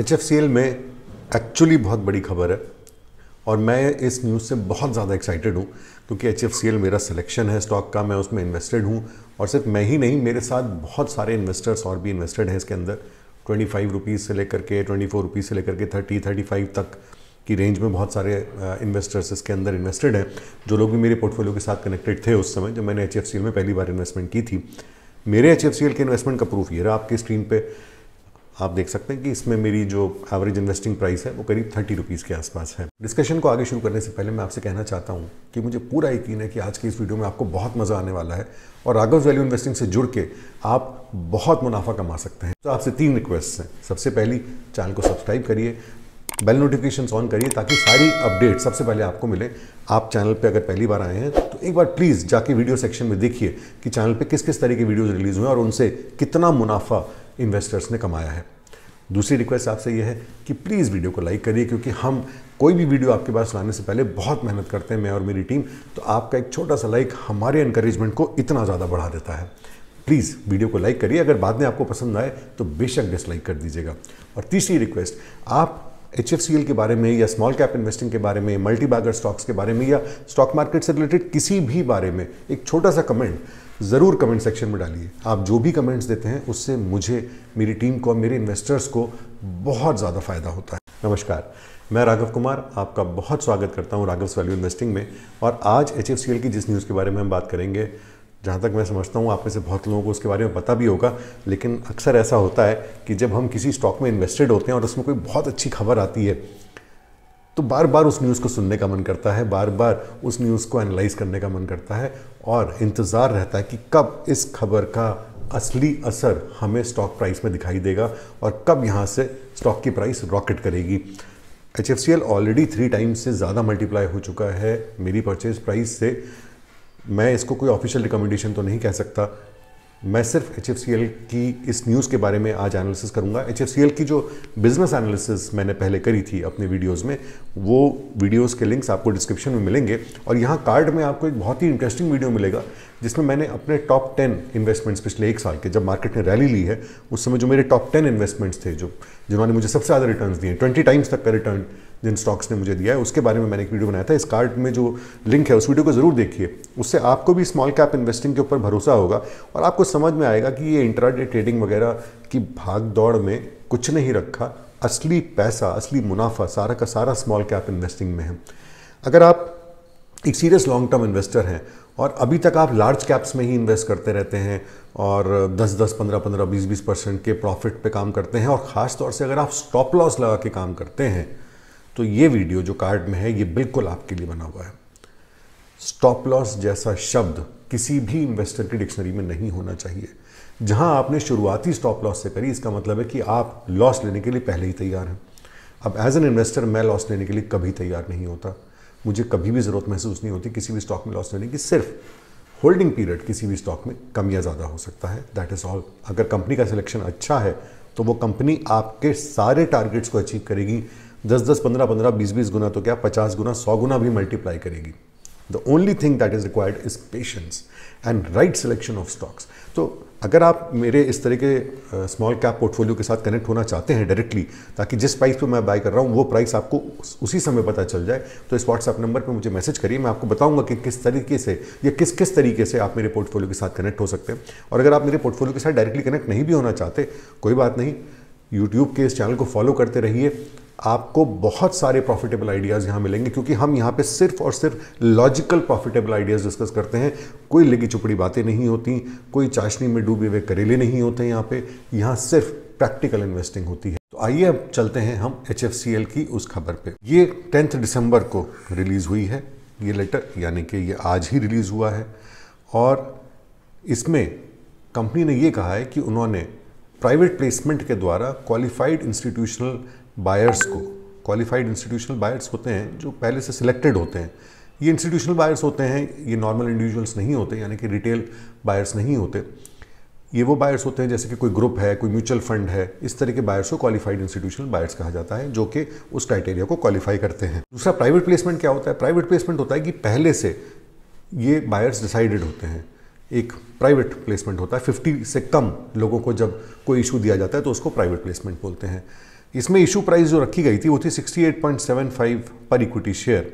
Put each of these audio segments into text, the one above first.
H F C L में actually बहुत बड़ी खबर है और मैं इस न्यूज़ से बहुत ज़्यादा एक्साइटेड हूँ क्योंकि एच एफ सी एल मेरा सिलेक्शन है स्टॉक का मैं उसमें इन्वेस्टेड हूँ और सिर्फ मैं ही नहीं मेरे साथ बहुत सारे इन्वेस्टर्स और भी इन्वेस्टेड हैं इसके अंदर ट्वेंटी फाइव रुपीज़ से लेकर के ट्वेंटी फोर रुपीज़ से लेकर के थर्टी थर्टी फाइव तक की रेंज में बहुत सारे इन्वेस्टर्स इसके अंदर इन्वेस्टेड हैं जो लोग भी मेरे पोर्टफोलियो के साथ कनेक्टेड थे उस समय जब मैंने एच एफ सी एल में पहली बार इन्वेस्टमेंट की थी मेरे एच एफ सी एल के इन्वेस्टमेंट का प्रूफ ये रहा आपकी स्क्रीन पर आप देख सकते हैं कि इसमें मेरी जो एवरेज इन्वेस्टिंग प्राइस है वो करीब थर्टी रुपीज़ के आसपास है डिस्कशन को आगे शुरू करने से पहले मैं आपसे कहना चाहता हूँ कि मुझे पूरा यकीन है कि आज की इस वीडियो में आपको बहुत मज़ा आने वाला है और राघव वैल्यू इन्वेस्टिंग से जुड़ के आप बहुत मुनाफा कमा सकते हैं तो आपसे तीन रिक्वेस्ट हैं सबसे पहली चैनल को सब्सक्राइब करिए बेल नोटिफिकेशन ऑन करिए ताकि सारी अपडेट सबसे पहले आपको मिले आप चैनल पे अगर पहली बार आए हैं तो एक बार प्लीज़ जाके वीडियो सेक्शन में देखिए कि चैनल पे किस किस तरह के वीडियोस रिलीज़ हुए हैं और उनसे कितना मुनाफा इन्वेस्टर्स ने कमाया है दूसरी रिक्वेस्ट आपसे यह है कि प्लीज़ वीडियो को लाइक करिए क्योंकि हम कोई भी वीडियो आपके पास लाने से पहले बहुत मेहनत करते हैं मैं और मेरी टीम तो आपका एक छोटा सा लाइक हमारे इंकरेजमेंट को इतना ज़्यादा बढ़ा देता है प्लीज़ वीडियो को लाइक करिए अगर बाद में आपको पसंद आए तो बेशक डिसलाइक कर दीजिएगा और तीसरी रिक्वेस्ट आप एच के बारे में या स्मॉल कैप इन्वेस्टिंग के बारे में मल्टी स्टॉक्स के बारे में या स्टॉक मार्केट से रिलेटेड किसी भी बारे में एक छोटा सा कमेंट ज़रूर कमेंट सेक्शन में डालिए आप जो भी कमेंट्स देते हैं उससे मुझे मेरी टीम को और मेरे इन्वेस्टर्स को बहुत ज़्यादा फ़ायदा होता है नमस्कार मैं राघव कुमार आपका बहुत स्वागत करता हूँ राघव वैल्यू इन्वेस्टिंग में और आज एच की जिस न्यूज़ के बारे में हम बात करेंगे जहाँ तक मैं समझता हूँ आप में से बहुत लोगों को उसके बारे में पता भी होगा लेकिन अक्सर ऐसा होता है कि जब हम किसी स्टॉक में इन्वेस्टेड होते हैं और उसमें कोई बहुत अच्छी खबर आती है तो बार बार उस न्यूज़ को सुनने का मन करता है बार बार उस न्यूज़ को एनालाइज करने का मन करता है और इंतज़ार रहता है कि कब इस खबर का असली असर हमें स्टॉक प्राइस में दिखाई देगा और कब यहाँ से स्टॉक की प्राइस रॉकेट करेगी H F C L already three times से ज़्यादा मल्टीप्लाई हो चुका है मेरी परचेज प्राइस से मैं इसको कोई ऑफिशियल रिकमेंडेशन तो नहीं कह सकता मैं सिर्फ एच की इस न्यूज़ के बारे में आज एनालिसिस करूँगा एच की जो बिज़नेस एनालिसिस मैंने पहले करी थी अपने वीडियोस में वो वीडियोस के लिंक्स आपको डिस्क्रिप्शन में मिलेंगे और यहाँ कार्ड में आपको एक बहुत ही इंटरेस्टिंग वीडियो मिलेगा जिसमें मैंने अपने टॉप टेन इन्वेस्टमेंट्स पिछले एक साल के जब मार्केट ने रैली ली है उस समय जो मेरे टॉप टेन इन्वेस्टमेंट्स थे जो जिन्होंने मुझे सबसे ज़्यादा रिटर्न दिए ट्वेंटी टाइम्स तक का रिटर्न जिन स्टॉक्स ने मुझे दिया है उसके बारे में मैंने एक वीडियो बनाया था इस कार्ड में जो लिंक है उस वीडियो को ज़रूर देखिए उससे आपको भी स्मॉल कैप इन्वेस्टिंग के ऊपर भरोसा होगा और आपको समझ में आएगा कि ये इंट्राडे ट्रेडिंग वगैरह की भाग दौड़ में कुछ नहीं रखा असली पैसा असली मुनाफा सारा का सारा स्मॉल कैप इन्वेस्टिंग में है अगर आप एक सीरियस लॉन्ग टर्म इन्वेस्टर हैं और अभी तक आप लार्ज कैप्स में ही इन्वेस्ट करते रहते हैं और 10 10 15 15 20 20 परसेंट के प्रॉफिट पे काम करते हैं और ख़ास तौर से अगर आप स्टॉप लॉस लगा के काम करते हैं तो ये वीडियो जो कार्ड में है ये बिल्कुल आपके लिए बना हुआ है स्टॉप लॉस जैसा शब्द किसी भी इन्वेस्टर की डिक्शनरी में नहीं होना चाहिए जहां आपने शुरुआती स्टॉप लॉस से करी इसका मतलब है कि आप लॉस लेने के लिए पहले ही तैयार हैं अब एज एन इन्वेस्टर मैं लॉस लेने के लिए कभी तैयार नहीं होता मुझे कभी भी ज़रूरत महसूस नहीं होती किसी भी स्टॉक में लॉस लेने की सिर्फ होल्डिंग पीरियड किसी भी स्टॉक में कम या ज़्यादा हो सकता है दैट इज़ ऑल अगर कंपनी का सिलेक्शन अच्छा है तो वो कंपनी आपके सारे टारगेट्स को अचीव करेगी दस दस पंद्रह पंद्रह बीस बीस गुना तो क्या पचास गुना सौ गुना भी मल्टीप्लाई करेगी the only thing that is required is patience and right selection of stocks तो अगर आप मेरे इस तरह के स्मॉल कैप पोर्टफोलियो के साथ कनेक्ट होना चाहते हैं डायरेक्टली ताकि जिस प्राइस पे मैं बाय कर रहा हूँ वो प्राइस आपको उसी समय पता चल जाए तो इस व्हाट्सअप नंबर पे मुझे मैसेज करिए मैं आपको बताऊंगा कि किस तरीके से या किस किस तरीके से आप मेरे पोर्टफोलियो के साथ कनेक्ट हो सकते हैं और अगर आप मेरे पोर्टफोलियो के साथ डायरेक्टली कनेक्ट नहीं भी होना चाहते कोई बात नहीं यूट्यूब के इस चैनल को फॉलो करते रहिए आपको बहुत सारे प्रॉफिटेबल आइडियाज़ यहाँ मिलेंगे क्योंकि हम यहाँ पे सिर्फ और सिर्फ लॉजिकल प्रॉफिटेबल आइडियाज़ डिस्कस करते हैं कोई लगी चुपड़ी बातें नहीं होती कोई चाशनी में डूबे हुए करेले नहीं होते यहाँ पे यहाँ सिर्फ प्रैक्टिकल इन्वेस्टिंग होती है तो आइए अब चलते हैं हम एच की उस खबर पर ये टेंथ दिसंबर को रिलीज़ हुई है ये लेटर यानी कि ये आज ही रिलीज़ हुआ है और इसमें कंपनी ने ये कहा है कि उन्होंने प्राइवेट प्लेसमेंट के द्वारा क्वालिफाइड इंस्टीट्यूशनल बायर्स को क्वालिफाइड इंस्टीट्यूशनल बायर्स होते हैं जो पहले से सिलेक्टेड होते हैं ये इंस्टीट्यूशनल बायर्स होते हैं ये नॉर्मल इंडिविजुअल्स नहीं होते यानी कि रिटेल बायर्स नहीं होते ये वो बायर्स होते हैं जैसे कि कोई ग्रुप है कोई म्यूचुअल फंड है इस तरह के बायर्स को क्वालिफाइड इंस्टीट्यूशनल बायर्स कहा जाता है जो कि उस क्राइटेरिया को क्वालिफाई करते हैं दूसरा प्राइवेट प्लेसमेंट क्या होता है प्राइवेट प्लेसमेंट होता है कि पहले से ये बायर्स डिसाइडेड होते हैं एक प्राइवेट प्लेसमेंट होता है 50 से कम लोगों को जब कोई इशू दिया जाता है तो उसको प्राइवेट प्लेसमेंट बोलते हैं इसमें इशू प्राइस जो रखी गई थी वो थी 68.75 पर equity share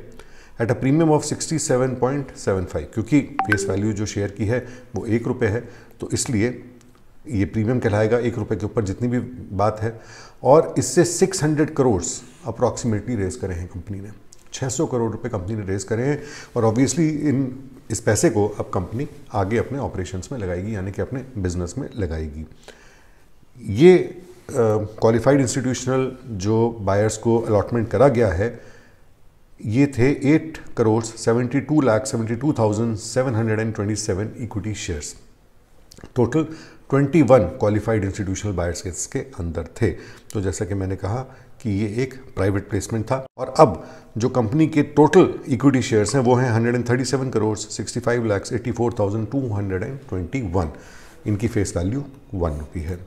at a premium of 67.75 क्योंकि फेस वैल्यू जो शेयर की है वो एक रुपये है तो इसलिए ये प्रीमियम कहलाएगा एक रुपये के ऊपर जितनी भी बात है और इससे 600 करोड़ अप्रॉक्सीमेटली रेज करे हैं कंपनी ने 600 करोड़ रुपए कंपनी ने रेज करे हैं और ऑब्वियसली इन इस पैसे को अब कंपनी आगे अपने ऑपरेशंस में लगाएगी यानी कि अपने बिजनेस में लगाएगी ये क्वालिफाइड इंस्टीट्यूशनल जो बायर्स को अलॉटमेंट करा गया है ये थे eight crore seventy two lakh seventy two thousand seven hundred and twenty seven equity shares total twenty one qualified institutional buyers के इसके अंदर थे तो जैसा कि मैंने कहा कि ये एक प्राइवेट प्लेसमेंट था और अब जो कंपनी के टोटल इक्विटी शेयर्स हैं वो हैं hundred and thirty seven crore and lakh one इनकी फेस वैल्यू वन रुपी है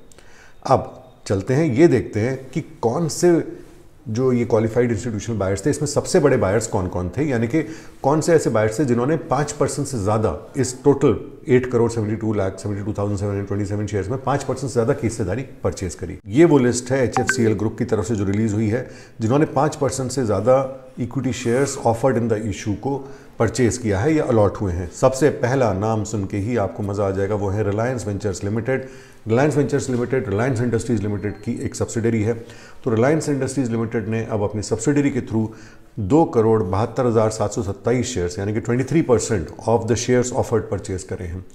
अब चलते हैं ये देखते हैं कि कौन से जो ये क्वालिफाइड इंस्टीट्यूशनल बायर्स थे इसमें सबसे बड़े बायर्स कौन कौन थे यानी कि कौन से ऐसे बायर्स थे जिन्होंने पाँच परसेंट से ज़्यादा इस total eight crore seventy two lakh seventy two thousand seven hundred twenty seven shares में पाँच परसेंट से ज़्यादा की हिस्सेदारी परचेज करी ये वो लिस्ट है H F C L group की तरफ से जो रिलीज़ हुई है जिन्होंने पाँच परसेंट से ज़्यादा equity shares offered in the issue को परचेज किया है या अलॉट हुए हैं सबसे पहला नाम सुन के ही आपको मज़ा आ जाएगा वो है Reliance ventures limited Reliance ventures limited Reliance industries limited की एक सब्सिडरी है तो रिलायंस इंडस्ट्रीज़ लिमिटेड ने अब अपनी सब्सिडरी के थ्रू दो करोड़ बहत्तर हज़ार सात सौ सत्ताईस शेयर्स यानी कि twenty three percent of the shares offered purchase करे हैं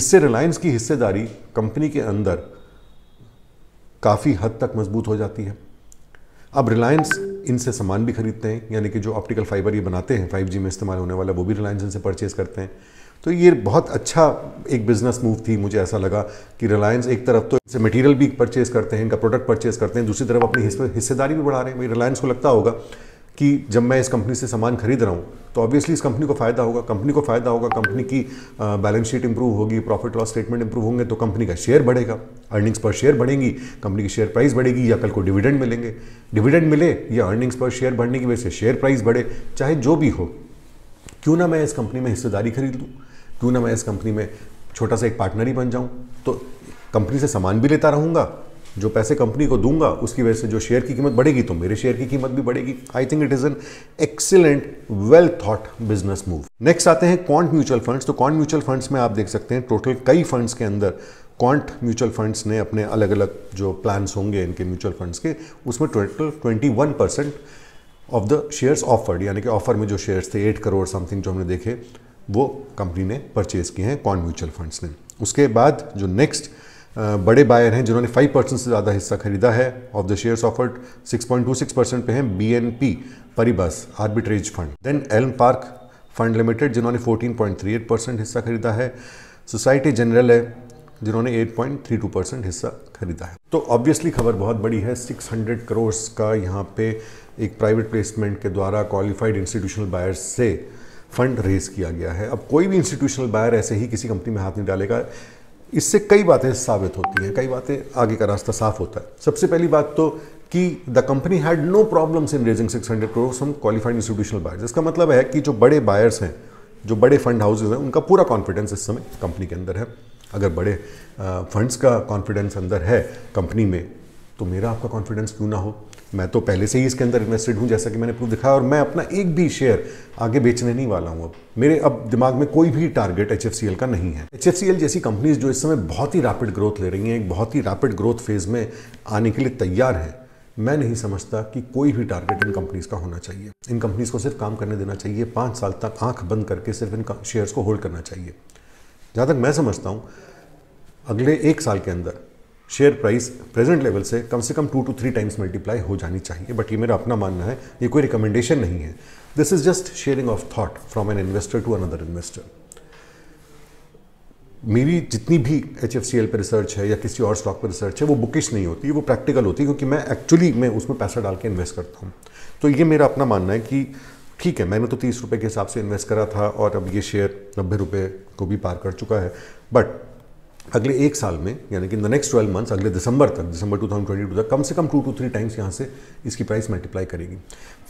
इससे रिलायंस की हिस्सेदारी कंपनी के अंदर काफ़ी हद तक मजबूत हो जाती है अब रिलायंस इनसे सामान भी खरीदते हैं यानी कि जो ऑप्टिकल फाइबर ये बनाते हैं फाइव में इस्तेमाल होने वाला वो भी रिलायंस इनसे परचेज़ करते हैं तो ये बहुत अच्छा एक बिज़नेस मूव थी मुझे ऐसा लगा कि रिलायंस एक तरफ तो इनसे मटेरियल भी परचेज करते हैं इनका प्रोडक्ट परचेज करते हैं दूसरी तरफ अपनी हिस्सेदारी भी बढ़ा रहे हैं भाई रिलायंस को लगता होगा कि जब मैं इस कंपनी से सामान खरीद रहा हूँ तो ऑब्वियसली इस कंपनी को फ़ायदा होगा कंपनी को फ़ायदा होगा कंपनी की बैलेंस शीट इंप्रूव होगी प्रॉफिट लॉस स्टेटमेंट इंप्रूव होंगे तो कंपनी का शेयर बढ़ेगा अर्निंग्स पर शेयर बढ़ेंगी कंपनी की शेयर प्राइस बढ़ेगी या कल को डिविडेंड मिलेंगे डिविडेंड मिले या अर्निंग्स पर शेयर बढ़ने की वजह से शेयर प्राइस बढ़े चाहे जो भी हो क्यों ना मैं इस कंपनी में हिस्सेदारी खरीद लूँ क्यों ना मैं इस कंपनी में छोटा सा एक पार्टनर ही बन जाऊं तो कंपनी से सामान भी लेता रहूंगा जो पैसे कंपनी को दूंगा उसकी वजह से जो शेयर की कीमत बढ़ेगी तो मेरे शेयर की कीमत भी बढ़ेगी I think it is an excellent well thought business move next आते हैं क्वांट म्यूचुअल फंड्स तो क्वांट म्यूचुअल फंड्स में आप देख सकते हैं टोटल कई फंड्स के अंदर क्वांट म्यूचुअल फंड्स ने अपने अलग अलग जो प्लान्स होंगे इनके म्यूचुअल फंड्स के उसमें total twenty one percent of the shares offered यानी कि ऑफर में जो शेयर्स थे एट करोड़ समथिंग जो हमने देखे वो कंपनी ने परचेज किए हैं कौन म्यूचुअल फंड्स ने उसके बाद जो नेक्स्ट बड़े बायर हैं जिन्होंने 5 परसेंट से ज़्यादा हिस्सा खरीदा है of the shares offered 6.26 percent पे हैं B N P Paribas arbitrage fund then Elm Park Fund Limited जिन्होंने 14.38 परसेंट हिस्सा खरीदा है सोसाइटी जनरल है जिन्होंने 8.32 परसेंट हिस्सा खरीदा है तो ऑब्वियसली खबर बहुत बड़ी है 600 करोड़ का यहाँ पे एक प्राइवेट प्लेसमेंट के द्वारा क्वालिफाइड इंस्टीट्यूशनल बायर्स से फंड रेज किया गया है अब कोई भी इंस्टीट्यूशनल बायर ऐसे ही किसी कंपनी में हाथ नहीं डालेगा इससे कई बातें साबित होती हैं कई बातें आगे का रास्ता साफ होता है सबसे पहली बात तो कि the company had no problems in raising 600 crore from qualified institutional buyers इसका मतलब है कि जो बड़े बायर्स हैं जो बड़े फंड हाउसेज हैं उनका पूरा कॉन्फिडेंस इस समय कंपनी के अंदर है अगर बड़े फंड्स का कॉन्फिडेंस अंदर है कंपनी में तो मेरा आपका कॉन्फिडेंस क्यों ना हो मैं तो पहले से ही इसके अंदर इन्वेस्टेड हूँ जैसा कि मैंने प्रूफ दिखाया और मैं अपना एक भी शेयर आगे बेचने नहीं वाला हूँ अब मेरे अब दिमाग में कोई भी टारगेट एच का नहीं है एच जैसी कंपनीज जो इस समय बहुत ही रैपिड ग्रोथ ले रही हैं एक बहुत ही रैपिड ग्रोथ फेज़ में आने के लिए तैयार हैं मैं नहीं समझता कि कोई भी टारगेट इन कंपनीज का होना चाहिए इन कंपनीज को सिर्फ काम करने देना चाहिए पाँच साल तक आंख बंद करके सिर्फ इन शेयर्स को होल्ड करना चाहिए जहाँ तक मैं समझता हूँ अगले एक साल के अंदर शेयर प्राइस प्रेजेंट लेवल से कम से कम two two three times multiply हो जानी चाहिए बट ये मेरा अपना मानना है ये कोई रिकमेंडेशन नहीं है this is just sharing of thought from an investor to another investor मेरी जितनी भी एच एफ पर रिसर्च है या किसी और स्टॉक पर रिसर्च है वो बुकिश नहीं होती वो प्रैक्टिकल होती है क्योंकि मैं एक्चुअली मैं उसमें पैसा डाल के इन्वेस्ट करता हूँ तो ये मेरा अपना मानना है कि ठीक है मैंने तो तीस रुपये के हिसाब से इन्वेस्ट करा था और अब ये शेयर नब्बे रुपये को भी पार कर चुका है बट अगले एक साल में यानी कि in the next twelve months अगले दिसंबर तक दिसंबर 2022 तक कम से कम टू टू थ्री टाइम्स यहाँ से इसकी प्राइस मल्टीप्लाई करेगी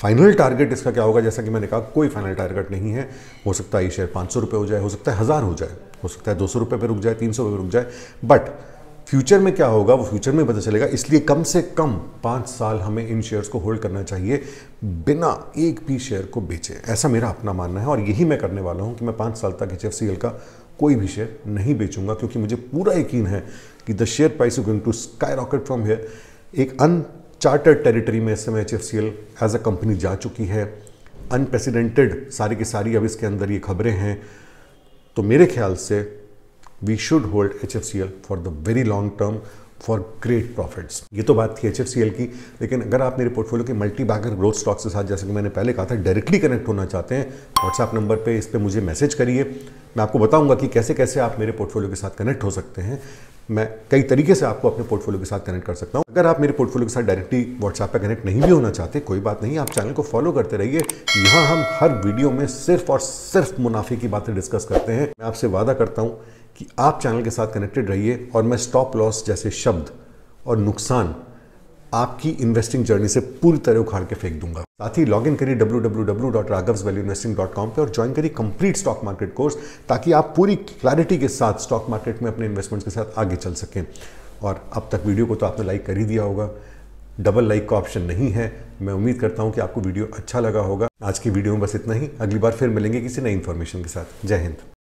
फाइनल टारगेट इसका क्या होगा जैसा कि मैंने कहा कोई फाइनल टारगेट नहीं है हो सकता है ये शेयर पाँच सौ रुपये हो जाए हो सकता है हज़ार हो जाए हो सकता है दो सौ रुपये पर रुक जाए तीन सौ रुपये रुक जाए बट फ्यूचर में क्या होगा वो फ्यूचर में पता चलेगा इसलिए कम से कम पाँच साल हमें इन शेयर्स को होल्ड करना चाहिए बिना एक भी शेयर को बेचे ऐसा मेरा अपना मानना है और यही मैं करने वाला हूँ कि मैं पाँच साल तक एच का कोई भी शेयर नहीं बेचूंगा क्योंकि मुझे पूरा यकीन है कि the share price is going to sky rocket from here एक अनचार्टर्ड टेरिटरी में इस समय एच एज अ कंपनी जा चुकी है अनप्रेसिडेंटेड सारी की सारी अब इसके अंदर ये खबरें हैं तो मेरे ख्याल से we should hold H F C L for the very long term for great profits ये तो बात थी एच की लेकिन अगर आप मेरे पोर्टफोलियो के मल्टी बैगर ग्रोथ स्टॉक्स के साथ जैसे कि मैंने पहले कहा था डायरेक्टली कनेक्ट होना चाहते हैं व्हाट्सएप नंबर पर इस पर मुझे मैसेज करिए मैं आपको बताऊंगा कि कैसे कैसे आप मेरे पोर्टफोलियो के साथ कनेक्ट हो सकते हैं मैं कई तरीके से आपको अपने पोर्टफोलियो के साथ कनेक्ट कर सकता हूँ अगर आप मेरे पोर्टफोलियो के साथ डायरेक्टली व्हाट्सएप पर कनेक्ट नहीं भी होना चाहते कोई बात नहीं आप चैनल को फॉलो करते रहिए यहाँ हम हर वीडियो में सिर्फ और सिर्फ मुनाफे की बातें डिस्कस करते हैं मैं आपसे वादा करता हूँ कि आप चैनल के साथ कनेक्टेड रहिए और मैं स्टॉप लॉस जैसे शब्द और नुकसान आपकी इन्वेस्टिंग जर्नी से पूरी तरह उखाड़ के फेंक दूंगा साथ ही लॉग इन करिए W W W dot Raghav's value investing dot com पर और ज्वाइन करिए कंप्लीट स्टॉक मार्केट कोर्स ताकि आप पूरी क्लैरिटी के साथ स्टॉक मार्केट में अपने इन्वेस्टमेंट्स के साथ आगे चल सकें और अब तक वीडियो को तो आपने लाइक कर ही दिया होगा डबल लाइक का ऑप्शन नहीं है मैं उम्मीद करता हूँ कि आपको वीडियो अच्छा लगा होगा आज की वीडियो में बस इतना ही अगली बार फिर मिलेंगे किसी नई इन्फॉर्मेशन के साथ जय हिंद